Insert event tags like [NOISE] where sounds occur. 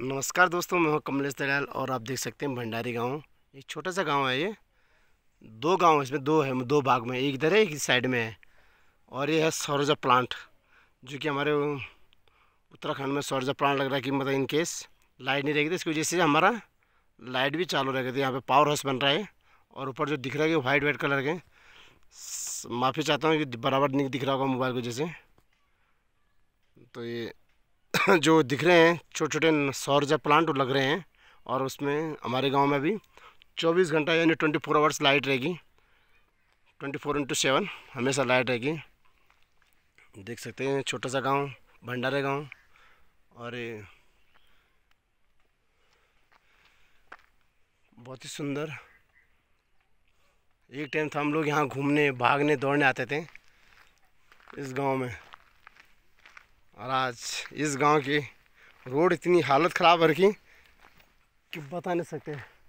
नमस्कार दोस्तों मैं हूँ कमलेश दयाल और आप देख सकते हैं भंडारी गांव एक छोटा सा गांव है ये दो गांव है इसमें दो है दो भाग में एक इधर है एक साइड में है और ये है सौरजा प्लांट जो कि हमारे उत्तराखंड में सौरजा प्लांट लग रहा है कि मतलब इन केस लाइट नहीं रहेगी इसकी वजह से हमारा लाइट भी चालू रहेगा यहाँ पर पावर हाउस बन रहा है और ऊपर जो दिख रहा है वाइट वाइट कलर के माफ़ी चाहता हूँ कि बराबर नहीं दिख रहा होगा मोबाइल की वजह से तो ये [COUGHS] जो दिख रहे हैं छोटे छोटे सौर्जा प्लांट लग रहे हैं और उसमें हमारे गांव में भी 24 घंटा यानी 24 फोर आवर्स लाइट रहेगी 24 फोर इंटू सेवन हमेशा लाइट रहेगी देख सकते हैं छोटा सा गांव भंडारे गांव और बहुत ही सुंदर एक टाइम था तो हम लोग यहाँ घूमने भागने दौड़ने आते थे इस गांव में और आज इस गांव की रोड इतनी हालत ख़राब है कि बता नहीं सकते